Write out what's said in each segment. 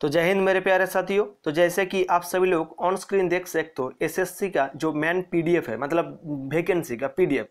तो जय हिंद मेरे प्यारे साथियों तो जैसे कि आप सभी लोग ऑन स्क्रीन देख सकते हो एसएससी का जो मेन पीडीएफ है मतलब वेकेंसी का पीडीएफ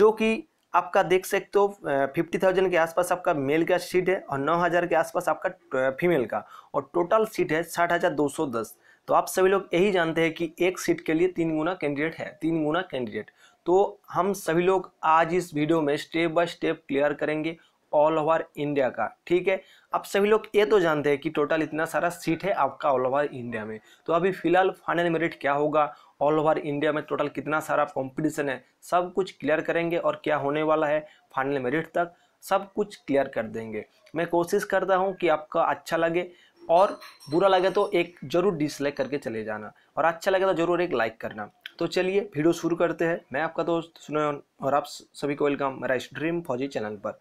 जो कि आपका देख सकते हो फिफ्टी थाउजेंड के आसपास आपका मेल का सीट है और नौ हज़ार के आसपास आपका फीमेल का और टोटल सीट है साठ हज़ार दो सौ दस तो आप सभी लोग यही जानते हैं कि एक सीट के लिए तीन गुना कैंडिडेट है तीन गुना कैंडिडेट तो हम सभी लोग आज इस वीडियो में स्टेप बाय स्टेप क्लियर करेंगे ऑल ओवर इंडिया का ठीक है आप सभी लोग ये तो जानते हैं कि टोटल इतना सारा सीट है आपका ऑल ओवर इंडिया में तो अभी फिलहाल फाइनल मेरिट क्या होगा ऑल ओवर इंडिया में टोटल कितना सारा कंपटीशन है सब कुछ क्लियर करेंगे और क्या होने वाला है फाइनल मेरिट तक सब कुछ क्लियर कर देंगे मैं कोशिश करता हूँ कि आपका अच्छा लगे और बुरा लगे तो एक जरूर डिसलाइक करके चले जाना और अच्छा लगे तो जरूर एक लाइक करना तो चलिए वीडियो शुरू करते हैं मैं आपका दोस्त सुनो और आप सभी को वेलकम मेरा स्ट्रीम फौजी चैनल पर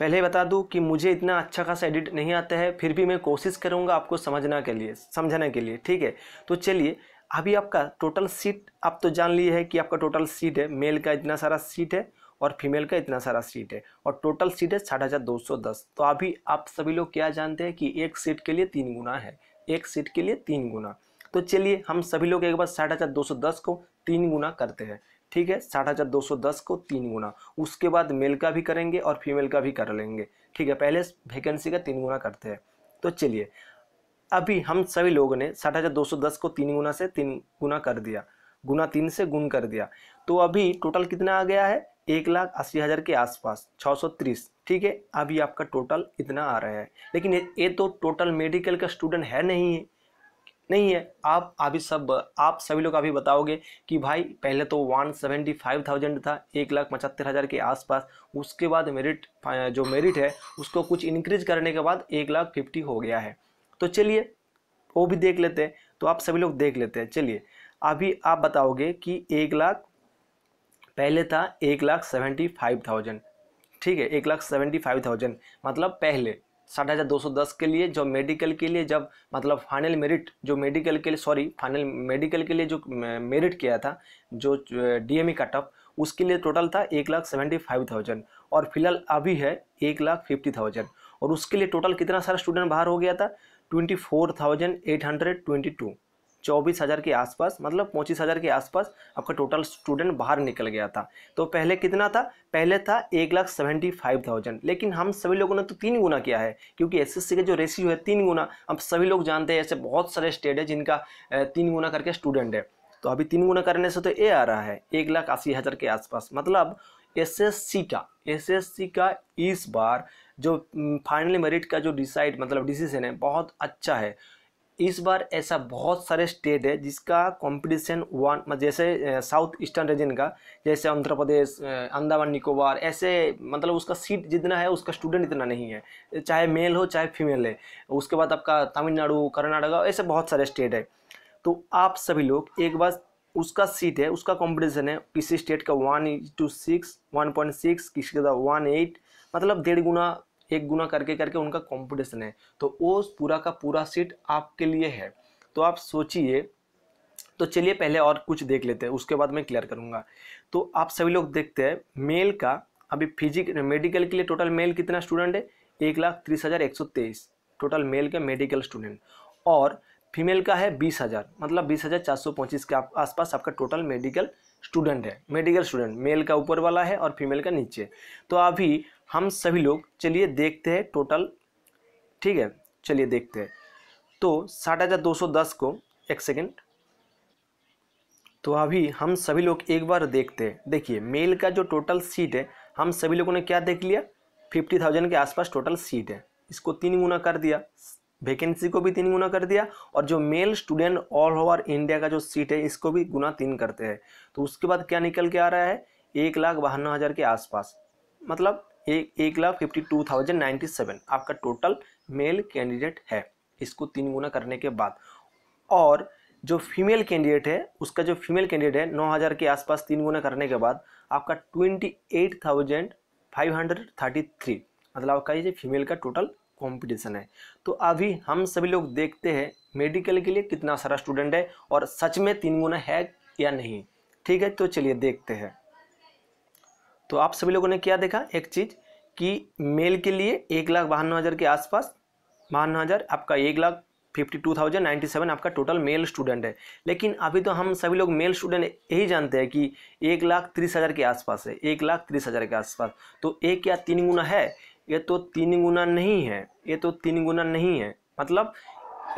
पहले बता दूं कि मुझे इतना अच्छा खासा एडिट नहीं आता है फिर भी मैं कोशिश करूँगा आपको समझना के लिए समझाने के लिए ठीक है तो चलिए अभी आपका टोटल सीट आप तो जान लिए है कि आपका टोटल सीट है मेल का इतना सारा सीट है और फीमेल का इतना सारा सीट है और टोटल सीट है साठ हज़ार दो सौ दस तो अभी आप सभी लोग क्या जानते हैं कि एक सीट के लिए तीन गुना है एक सीट के लिए तीन गुना तो चलिए हम सभी लोग एक बार साठ हज़ार दो सौ दस को तीन गुना करते हैं ठीक है साठ हज़ार दो सौ दस को तीन गुना उसके बाद मेल का भी करेंगे और फीमेल का भी कर लेंगे ठीक है पहले वैकेंसी का तीन गुना करते हैं तो चलिए अभी हम सभी लोगों ने साठ हज़ार दो सौ दस को तीन गुना से तीन गुना कर दिया गुना तीन से गुण कर दिया तो अभी टोटल कितना आ गया है एक लाख अस्सी हज़ार के आसपास छः सौ तीस ठीक है अभी आपका टोटल इतना आ रहा है लेकिन ये तो टोटल मेडिकल का स्टूडेंट है नहीं है नहीं है आप अभी सब आप सभी लोग अभी बताओगे कि भाई पहले तो वन सेवेंटी फाइव थाउजेंड था एक लाख पचहत्तर हज़ार के आसपास उसके बाद मेरिट जो मेरिट है उसको कुछ इंक्रीज करने के बाद एक लाख फिफ्टी हो गया है तो चलिए वो भी देख लेते हैं तो आप सभी लोग देख लेते हैं चलिए अभी आप बताओगे कि एक लाख पहले था एक लाख सेवेंटी फाइव थाउजेंड ठीक है एक लाख सेवेंटी फाइव थाउजेंड मतलब पहले साठ हज़ार दो सौ दस के लिए जब मेडिकल के लिए जब मतलब फाइनल मेरिट जो मेडिकल के लिए सॉरी फाइनल मेडिकल के लिए जो मेरिट किया था जो डीएमई कट ऑफ उसके लिए टोटल था एक लाख सेवेंटी फाइव थाउजेंड और फिलहाल अभी है एक लाख फिफ्टी थाउजेंड और उसके लिए टोटल कितना सारा स्टूडेंट बाहर हो गया था twenty four thousand eight hundred twenty two चौबीस हज़ार के आसपास मतलब पच्चीस हज़ार के आसपास आपका टोटल स्टूडेंट बाहर निकल गया था तो पहले कितना था पहले था एक लाख सेवेंटी फाइव थाउजेंड लेकिन हम सभी लोगों ने तो तीन गुना किया है क्योंकि एसएससी का जो रेशियो है तीन गुना हम सभी लोग जानते हैं ऐसे बहुत सारे स्टेट है जिनका तीन गुना करके स्टूडेंट है तो अभी तीन गुना करने से तो ये आ रहा है एक लाख अस्सी हज़ार के आसपास मतलब सी का सी का इस बार जो फाइनल मेरिट का जो डिसाइड मतलब डिसीजन है बहुत अच्छा है इस बार ऐसा बहुत सारे स्टेट है जिसका कंपटीशन वन जैसे साउथ ईस्टर्न रीजन का जैसे आंध्र प्रदेश अंदामान निकोबार ऐसे मतलब उसका सीट जितना है उसका स्टूडेंट इतना नहीं है चाहे मेल हो चाहे फीमेल है उसके बाद आपका तमिलनाडु कर्नाटका ऐसे बहुत सारे स्टेट है तो आप सभी लोग एक बार उसका सीट है उसका कॉम्पिटिशन है किसी स्टेट का one two six one point six किसी का वन एट मतलब डेढ़ गुना एक गुना करके करके उनका कॉम्पिटिशन है तो वो पूरा का पूरा सीट आपके लिए है तो आप सोचिए तो चलिए पहले और कुछ देख लेते हैं उसके बाद मैं क्लियर करूँगा तो आप सभी लोग देखते हैं मेल का अभी फिजिक मेडिकल के लिए टोटल मेल कितना स्टूडेंट है एक लाख तीस हज़ार एक सौ तेईस टोटल मेल के मेडिकल स्टूडेंट और फीमेल का है बीस हज़ार मतलब बीस हज़ार चार सौ पच्चीस के आसपास आपका टोटल मेडिकल स्टूडेंट है मेडिकल स्टूडेंट मेल का ऊपर वाला है और फीमेल का नीचे तो अभी हम सभी लोग चलिए देखते हैं टोटल ठीक है चलिए देखते हैं तो साठ हज़ार दो सौ दस को एक सेकेंड तो अभी हम सभी लोग एक बार देखते हैं देखिए मेल का जो टोटल सीट है हम सभी लोगों ने क्या देख लिया फिफ्टी थाउजेंड के आसपास टोटल सीट है इसको तीन गुना कर दिया वैकेंसी को भी तीन गुना कर दिया और जो male student all over India का जो सीट है इसको भी गुना तीन करते हैं तो उसके बाद क्या निकल के आ रहा है एक लाख बहाना हज़ार के आसपास मतलब एक एक lakh fifty two thousand ninety seven आपका टोटल मेल कैंडिडेट है इसको तीन गुना करने के बाद और जो फीमेल कैंडिडेट है उसका जो फीमेल कैंडिडेट है नौ हज़ार के आसपास तीन गुना करने के बाद आपका twenty eight thousand five hundred thirty three मतलब आपका ये फीमेल का टोटल कॉम्पिटिशन है तो अभी हम सभी लोग देखते हैं मेडिकल के लिए कितना सारा स्टूडेंट है और सच में तीन गुना है या नहीं ठीक है तो चलिए देखते हैं तो आप सभी लोगों ने क्या देखा एक चीज़ कि मेल के लिए एक लाख बहान्न हज़ार के आसपास बहान्न हज़ार आपका एक lakh fifty two thousand ninety seven आपका टोटल मेल स्टूडेंट है लेकिन अभी तो हम सभी लोग मेल स्टूडेंट यही जानते हैं कि एक लाख तीस हज़ार के आसपास है एक लाख तीस हज़ार के आसपास तो एक या तीन गुना है ये तो तीन गुना नहीं है ये तो तीन गुना नहीं है मतलब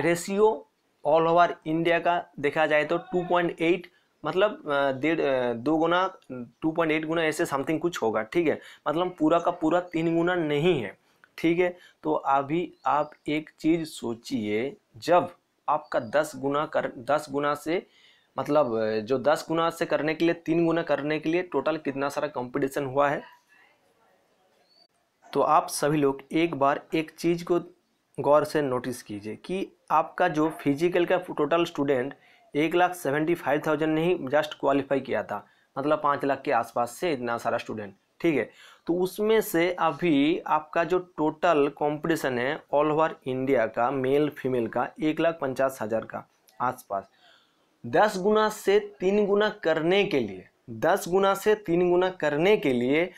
रेशियो ऑल ओवर इंडिया का देखा जाए तो टू पॉइंट एट मतलब डेढ़ दो गुना टू पॉइंट एट गुना ऐसे समथिंग कुछ होगा ठीक है मतलब पूरा का पूरा तीन गुना नहीं है ठीक है तो अभी आप एक चीज़ सोचिए जब आपका दस गुना कर दस गुना से मतलब जो दस गुना से करने के लिए तीन गुना करने के लिए टोटल कितना सारा कंपटीशन हुआ है तो आप सभी लोग एक बार एक चीज़ को गौर से नोटिस कीजिए कि आपका जो फिजिकल का टोटल स्टूडेंट एक लाख सेवेंटी फाइव थाउजेंड ने ही जस्ट क्वालिफाई किया था मतलब पाँच लाख के आसपास से इतना सारा स्टूडेंट ठीक है तो उसमें से अभी आपका जो टोटल कंपटीशन है ऑल ओवर इंडिया का मेल फीमेल का एक लाख पचास हज़ार का आसपास दस गुना से तीन गुना करने के लिए दस गुना से तीन गुना करने के लिए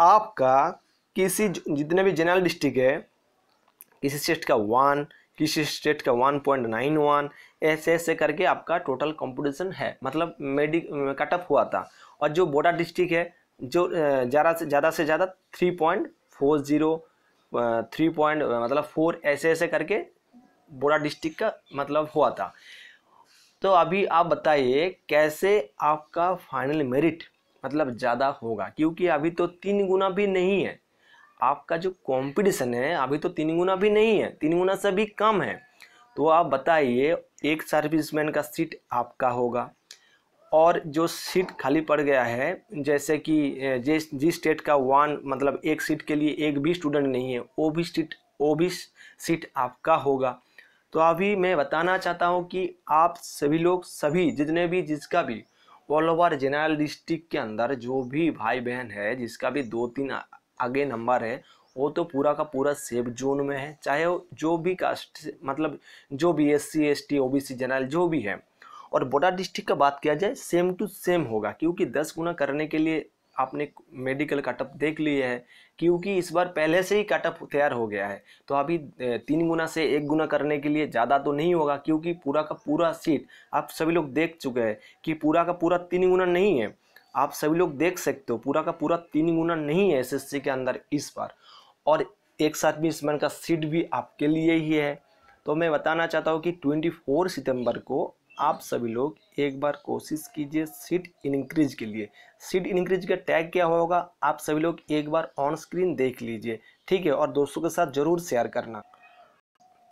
आपका किसी जितने भी जनरल डिस्ट्रिक्ट है किसी स्टेट का वन किसी स्टेट का वन पॉइंट नाइन वन ऐसे ऐसे करके आपका टोटल कॉम्पिटिशन है मतलब मेडिक कटअप हुआ था और जो बोडा डिस्ट्रिक्ट है जो ज़्यादा से ज़्यादा से ज़्यादा three point four zero three point मतलब फोर ऐसे ऐसे करके बोडा डिस्ट्रिक्ट का मतलब हुआ था तो अभी आप बताइए कैसे आपका फाइनल मेरिट मतलब ज़्यादा होगा क्योंकि अभी तो तीन गुना भी नहीं है आपका जो कंपटीशन है अभी तो तीन गुना भी नहीं है तीन गुना से भी कम है तो आप बताइए एक सर्विसमैन का सीट आपका होगा और जो सीट खाली पड़ गया है जैसे कि जिस जिस स्टेट का वन मतलब एक सीट के लिए एक भी स्टूडेंट नहीं है वो भी सीट वो भी सीट आपका होगा तो अभी मैं बताना चाहता हूँ कि आप सभी लोग सभी जितने भी जिसका भी ऑल ओवर जनरल डिस्ट्रिक्ट के अंदर जो भी भाई बहन है जिसका भी दो तीन आगे नंबर है वो तो पूरा का पूरा सेफ जोन में है चाहे वो जो भी कास्ट मतलब जो भी S C S T O B C general जो भी है और बोडा डिस्ट्रिक्ट का बात किया जाए सेम टू सेम होगा क्योंकि दस गुना करने के लिए आपने मेडिकल कटअप देख लिए है क्योंकि इस बार पहले से ही कटअप तैयार हो गया है तो अभी तीन गुना से एक गुना करने के लिए ज़्यादा तो नहीं होगा क्योंकि पूरा का पूरा सीट आप सभी लोग देख चुके हैं कि पूरा का पूरा तीन गुना नहीं है आप सभी लोग देख सकते हो पूरा का पूरा तीन गुना नहीं है एसएससी के अंदर इस बार और एक साथ में स्मरण का सीट भी आपके लिए ही है तो मैं बताना चाहता हूँ कि 24 सितंबर को आप सभी लोग एक बार कोशिश कीजिए सीट इनक्रीज के लिए सीट इनक्रीज का टैग क्या होगा आप सभी लोग एक बार ऑन स्क्रीन देख लीजिए ठीक है और दोस्तों के साथ ज़रूर शेयर करना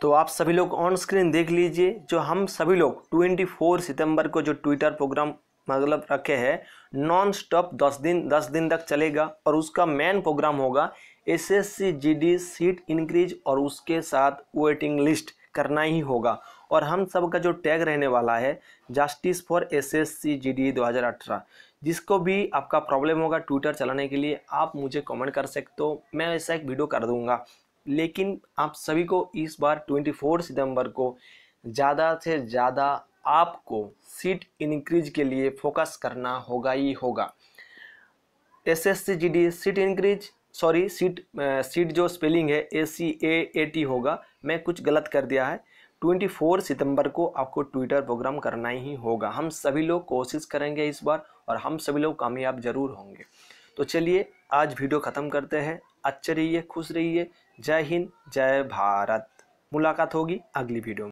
तो आप सभी लोग ऑन स्क्रीन देख लीजिए जो हम सभी लोग 24 सितंबर को जो ट्विटर प्रोग्राम मतलब रखे हैं नॉन स्टॉप दस दिन दस दिन तक चलेगा और उसका मेन प्रोग्राम होगा S S C G D seat increase और उसके साथ वेटिंग लिस्ट करना ही होगा और हम सब का जो टैग रहने वाला है justice for S S C G D दो हज़ार अठारह जिसको भी आपका प्रॉब्लम होगा ट्विटर चलाने के लिए आप मुझे कमेंट कर सकते हो मैं ऐसा एक वीडियो कर दूंगा लेकिन आप सभी को इस बार 24 सितंबर को ज़्यादा से ज़्यादा आपको सीट इंक्रीज के लिए फोकस करना होगा ही होगा S S C G D seat increase sorry seat seat जो स्पेलिंग है A C A A T होगा मैं कुछ गलत कर दिया है 24 सितंबर को आपको ट्विटर प्रोग्राम करना ही होगा हम सभी लोग कोशिश करेंगे इस बार और हम सभी लोग कामयाब जरूर होंगे तो चलिए आज वीडियो ख़त्म करते हैं अच्छे रहिए खुश रहिए जय हिंद जय भारत मुलाकात होगी अगली वीडियो में